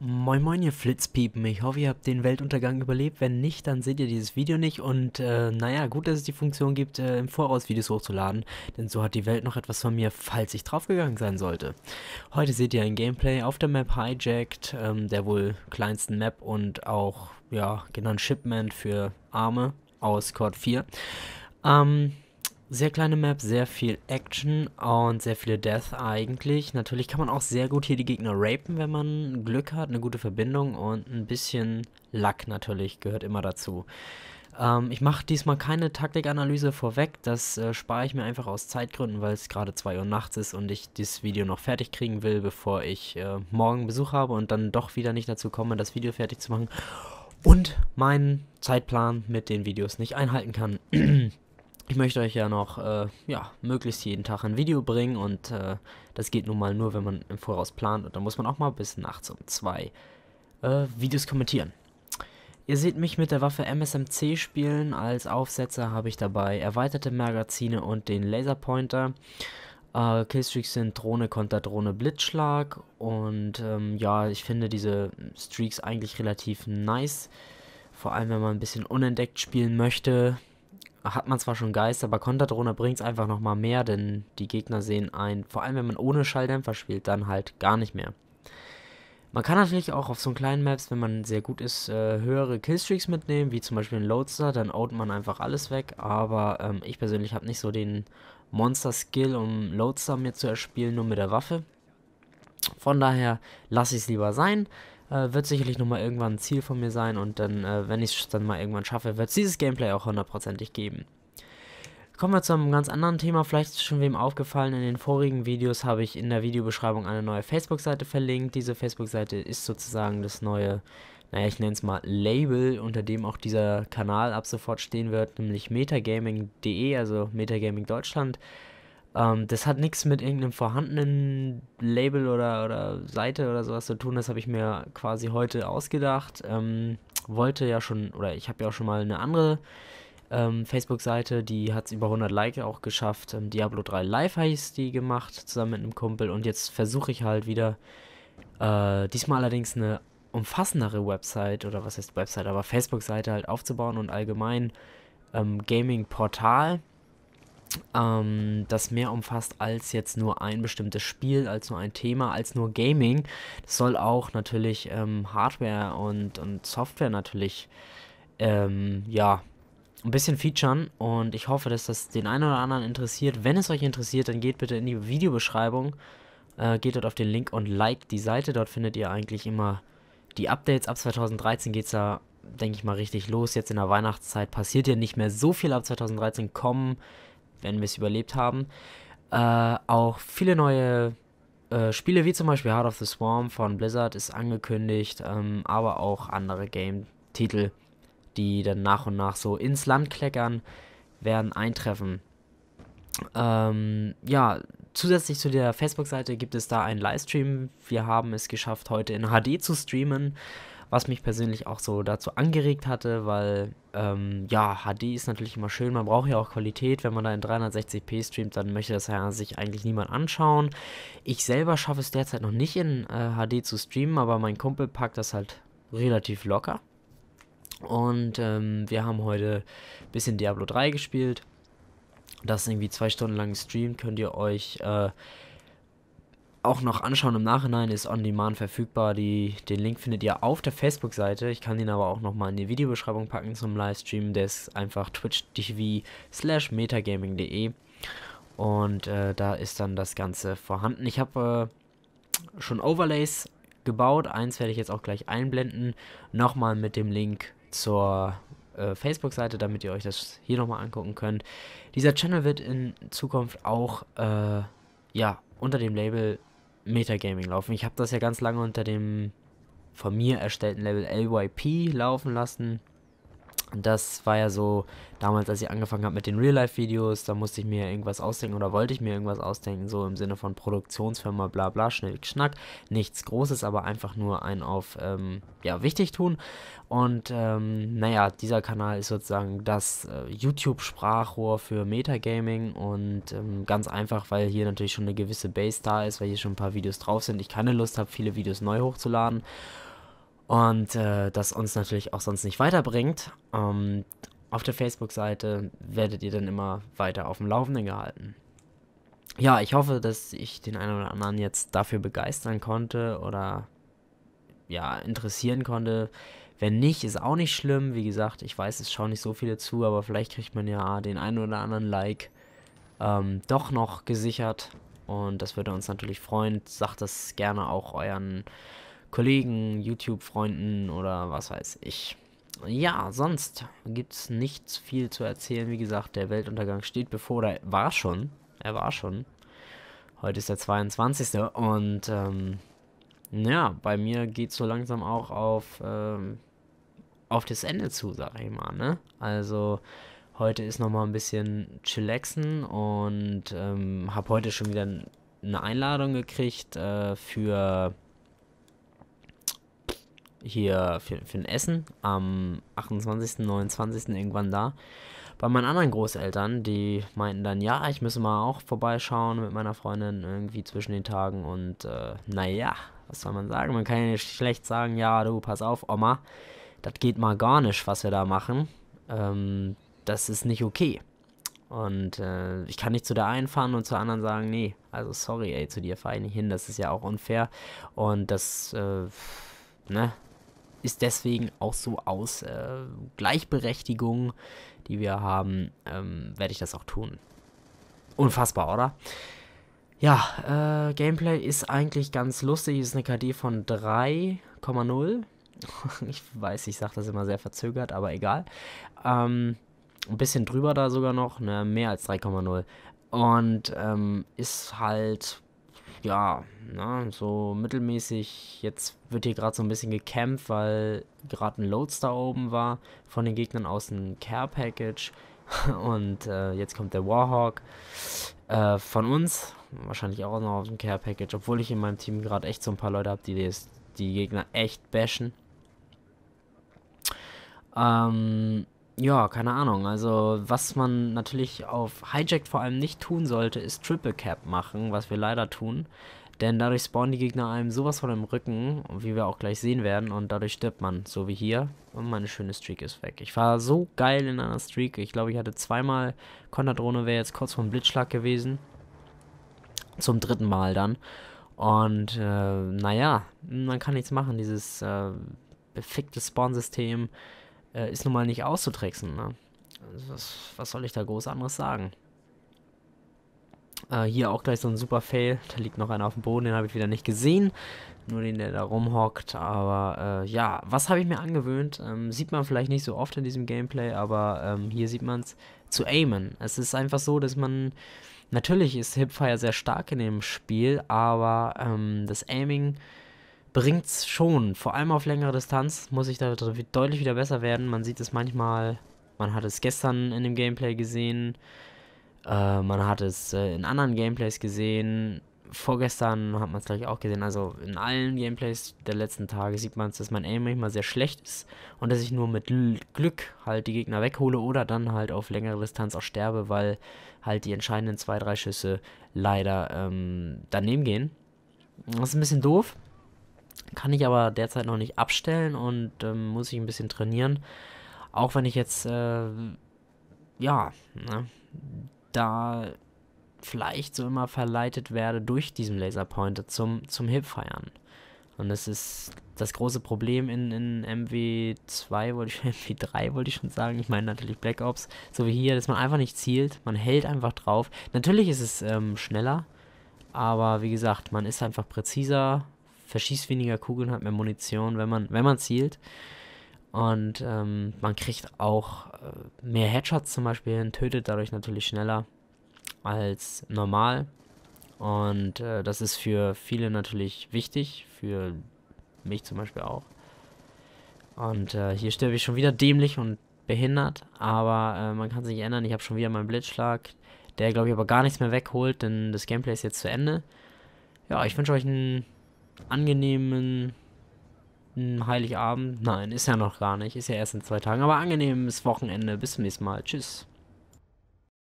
Moin moin ihr Flitzpiepen, ich hoffe ihr habt den Weltuntergang überlebt, wenn nicht, dann seht ihr dieses Video nicht und äh, naja, gut, dass es die Funktion gibt, äh, im Voraus Videos hochzuladen, denn so hat die Welt noch etwas von mir, falls ich draufgegangen sein sollte. Heute seht ihr ein Gameplay auf der Map Hijacked, ähm, der wohl kleinsten Map und auch, ja, genannt Shipment für Arme aus Chord 4. Ähm, sehr kleine Map, sehr viel Action und sehr viele Death eigentlich. Natürlich kann man auch sehr gut hier die Gegner rapen, wenn man Glück hat, eine gute Verbindung und ein bisschen Luck natürlich gehört immer dazu. Ähm, ich mache diesmal keine Taktikanalyse vorweg, das äh, spare ich mir einfach aus Zeitgründen, weil es gerade 2 Uhr nachts ist und ich dieses Video noch fertig kriegen will, bevor ich äh, morgen Besuch habe und dann doch wieder nicht dazu komme, das Video fertig zu machen und meinen Zeitplan mit den Videos nicht einhalten kann. ich möchte euch ja noch äh, ja, möglichst jeden Tag ein Video bringen und äh, das geht nun mal nur, wenn man im Voraus plant und dann muss man auch mal bis nachts um zwei äh, Videos kommentieren. Ihr seht mich mit der Waffe MSMC spielen, als Aufsetzer habe ich dabei erweiterte Magazine und den Laserpointer. Äh, Killstreaks sind Drohne, Konterdrohne, Blitzschlag und ähm, ja, ich finde diese Streaks eigentlich relativ nice. Vor allem, wenn man ein bisschen unentdeckt spielen möchte, hat man zwar schon Geist, aber Konterdrohne bringt es einfach nochmal mehr, denn die Gegner sehen ein, vor allem wenn man ohne Schalldämpfer spielt, dann halt gar nicht mehr. Man kann natürlich auch auf so kleinen Maps, wenn man sehr gut ist, äh, höhere Killstreaks mitnehmen, wie zum Beispiel in Loadster, dann out man einfach alles weg, aber ähm, ich persönlich habe nicht so den Monster-Skill, um Loadster mir zu erspielen, nur mit der Waffe. Von daher lasse ich es lieber sein. Äh, wird sicherlich nochmal irgendwann ein Ziel von mir sein und dann, äh, wenn ich es dann mal irgendwann schaffe, wird es dieses Gameplay auch hundertprozentig geben. Kommen wir zu einem ganz anderen Thema, vielleicht ist schon wem aufgefallen, in den vorigen Videos habe ich in der Videobeschreibung eine neue Facebook-Seite verlinkt. Diese Facebook-Seite ist sozusagen das neue, naja, ich nenne es mal Label, unter dem auch dieser Kanal ab sofort stehen wird, nämlich metagaming.de, also Metagaming Deutschland. Ähm, das hat nichts mit irgendeinem vorhandenen Label oder, oder Seite oder sowas zu tun. Das habe ich mir quasi heute ausgedacht. Ähm, wollte ja schon, oder ich habe ja auch schon mal eine andere ähm, Facebook-Seite, die hat es über 100 Like auch geschafft. Ähm, Diablo 3 Live heißt die gemacht, zusammen mit einem Kumpel. Und jetzt versuche ich halt wieder, äh, diesmal allerdings eine umfassendere Website, oder was heißt Website, aber Facebook-Seite halt aufzubauen und allgemein ähm, Gaming-Portal ähm, das mehr umfasst als jetzt nur ein bestimmtes Spiel, als nur ein Thema, als nur Gaming. Das soll auch natürlich ähm, Hardware und, und Software natürlich ähm, ja ein bisschen featuren und ich hoffe, dass das den einen oder anderen interessiert. Wenn es euch interessiert, dann geht bitte in die Videobeschreibung, äh, geht dort auf den Link und liked die Seite. Dort findet ihr eigentlich immer die Updates. Ab 2013 geht es da, denke ich mal, richtig los. Jetzt in der Weihnachtszeit passiert ja nicht mehr so viel. Ab 2013 kommen wenn wir es überlebt haben, äh, auch viele neue äh, Spiele wie zum Beispiel Heart of the Swarm von Blizzard ist angekündigt, ähm, aber auch andere Game-Titel, die dann nach und nach so ins Land kleckern, werden eintreffen. Ähm, ja, zusätzlich zu der Facebook-Seite gibt es da einen Livestream. Wir haben es geschafft, heute in HD zu streamen was mich persönlich auch so dazu angeregt hatte, weil ähm, ja, HD ist natürlich immer schön, man braucht ja auch Qualität, wenn man da in 360p streamt, dann möchte das ja sich eigentlich niemand anschauen. Ich selber schaffe es derzeit noch nicht in äh, HD zu streamen, aber mein Kumpel packt das halt relativ locker. Und ähm, wir haben heute ein bisschen Diablo 3 gespielt. Das ist irgendwie zwei Stunden lang gestreamt, könnt ihr euch... Äh, auch noch anschauen im Nachhinein, ist on demand verfügbar. Die, den Link findet ihr auf der Facebook-Seite. Ich kann ihn aber auch nochmal in die Videobeschreibung packen zum Livestream. Der ist einfach twitch.tv slash metagaming.de und äh, da ist dann das Ganze vorhanden. Ich habe äh, schon Overlays gebaut. Eins werde ich jetzt auch gleich einblenden. Nochmal mit dem Link zur äh, Facebook-Seite, damit ihr euch das hier nochmal angucken könnt. Dieser Channel wird in Zukunft auch äh, ja, unter dem Label Metagaming laufen. Ich habe das ja ganz lange unter dem von mir erstellten Level LYP laufen lassen. Und das war ja so damals, als ich angefangen habe mit den Real-Life-Videos, da musste ich mir irgendwas ausdenken oder wollte ich mir irgendwas ausdenken, so im Sinne von Produktionsfirma, bla bla, schnell schnack. Nichts Großes, aber einfach nur ein auf, ähm, ja, wichtig tun. Und ähm, naja, dieser Kanal ist sozusagen das äh, YouTube-Sprachrohr für Metagaming und ähm, ganz einfach, weil hier natürlich schon eine gewisse Base da ist, weil hier schon ein paar Videos drauf sind. Ich keine Lust habe, viele Videos neu hochzuladen. Und äh, das uns natürlich auch sonst nicht weiterbringt. Ähm, auf der Facebook-Seite werdet ihr dann immer weiter auf dem Laufenden gehalten. Ja, ich hoffe, dass ich den einen oder anderen jetzt dafür begeistern konnte oder ja, interessieren konnte. Wenn nicht, ist auch nicht schlimm. Wie gesagt, ich weiß, es schauen nicht so viele zu, aber vielleicht kriegt man ja den einen oder anderen Like ähm, doch noch gesichert. Und das würde uns natürlich freuen. Sagt das gerne auch euren Kollegen, YouTube-Freunden oder was weiß ich. Ja, sonst gibt es nichts viel zu erzählen. Wie gesagt, der Weltuntergang steht bevor, oder war schon. Er war schon. Heute ist der 22. Und ähm, ja, bei mir geht so langsam auch auf, ähm, auf das Ende zu, sag ich mal. Ne? Also heute ist nochmal ein bisschen chillaxen und ähm, habe heute schon wieder eine Einladung gekriegt äh, für hier für, für ein Essen am 28., 29. irgendwann da. Bei meinen anderen Großeltern, die meinten dann, ja, ich müsse mal auch vorbeischauen mit meiner Freundin irgendwie zwischen den Tagen und äh, naja, was soll man sagen? Man kann ja nicht schlecht sagen, ja, du, pass auf, Oma, das geht mal gar nicht, was wir da machen. Ähm, das ist nicht okay. Und äh, ich kann nicht zu der einen fahren und zur anderen sagen, nee, also sorry, ey, zu dir fahre ich nicht hin, das ist ja auch unfair. Und das, äh, ne, ist deswegen auch so aus äh, Gleichberechtigung, die wir haben, ähm, werde ich das auch tun. Unfassbar, oder? Ja, äh, Gameplay ist eigentlich ganz lustig. Ist eine KD von 3,0. ich weiß, ich sage das immer sehr verzögert, aber egal. Ähm, ein bisschen drüber da sogar noch, ne? mehr als 3,0. Und ähm, ist halt ja, na, so mittelmäßig. Jetzt wird hier gerade so ein bisschen gekämpft, weil gerade ein Loadster oben war. Von den Gegnern aus dem Care Package. Und äh, jetzt kommt der Warhawk äh, von uns. Wahrscheinlich auch noch aus dem Care Package. Obwohl ich in meinem Team gerade echt so ein paar Leute habe, die die Gegner echt bashen. Ähm, ja, keine Ahnung. Also, was man natürlich auf Hijack vor allem nicht tun sollte, ist Triple Cap machen, was wir leider tun. Denn dadurch spawnen die Gegner einem sowas von im Rücken, wie wir auch gleich sehen werden, und dadurch stirbt man, so wie hier. Und meine schöne Streak ist weg. Ich war so geil in einer Streak. Ich glaube, ich hatte zweimal Konterdrohne, wäre jetzt kurz vor einem Blitzschlag gewesen. Zum dritten Mal dann. Und äh, naja, man kann nichts machen. Dieses äh, befickte Spawn-System äh, ist nun mal nicht auszutricksen. Ne? Also was, was, soll ich da groß anderes sagen? Äh, hier auch gleich so ein super Fail. Da liegt noch einer auf dem Boden, den habe ich wieder nicht gesehen. Nur den, der da rumhockt. Aber äh, ja, was habe ich mir angewöhnt? Ähm, sieht man vielleicht nicht so oft in diesem Gameplay, aber ähm, hier sieht man es zu aimen. Es ist einfach so, dass man... Natürlich ist Hipfire sehr stark in dem Spiel, aber ähm, das Aiming bringt es schon. Vor allem auf längere Distanz muss ich da deutlich wieder besser werden. Man sieht es manchmal, man hat es gestern in dem Gameplay gesehen, äh, man hat es äh, in anderen Gameplays gesehen, vorgestern hat man es gleich auch gesehen. Also in allen Gameplays der letzten Tage sieht man es, dass mein Aim manchmal sehr schlecht ist und dass ich nur mit L Glück halt die Gegner weghole oder dann halt auf längere Distanz auch sterbe, weil halt die entscheidenden zwei, drei Schüsse leider ähm, daneben gehen. Das ist ein bisschen doof, kann ich aber derzeit noch nicht abstellen und ähm, muss ich ein bisschen trainieren. Auch wenn ich jetzt, äh, ja, ne, da vielleicht so immer verleitet werde durch diesen Laserpointer zum, zum Hipfeiern. Und das ist das große Problem in, in MW2, wollte ich MW3 wollte ich schon sagen. Ich meine natürlich Black Ops, so wie hier, dass man einfach nicht zielt, man hält einfach drauf. Natürlich ist es ähm, schneller, aber wie gesagt, man ist einfach präziser, verschießt weniger Kugeln, hat mehr Munition, wenn man, wenn man zielt. Und ähm, man kriegt auch äh, mehr Headshots zum Beispiel hin, tötet dadurch natürlich schneller als normal. Und äh, das ist für viele natürlich wichtig, für mich zum Beispiel auch. Und äh, hier sterbe ich schon wieder dämlich und behindert, aber äh, man kann sich ändern. Ich habe schon wieder meinen Blitzschlag, der glaube ich aber gar nichts mehr wegholt, denn das Gameplay ist jetzt zu Ende. Ja, ich wünsche euch einen angenehmen hm, Heiligabend. Nein, ist ja noch gar nicht. Ist ja erst in zwei Tagen. Aber angenehmes Wochenende. Bis zum nächsten Mal. Tschüss.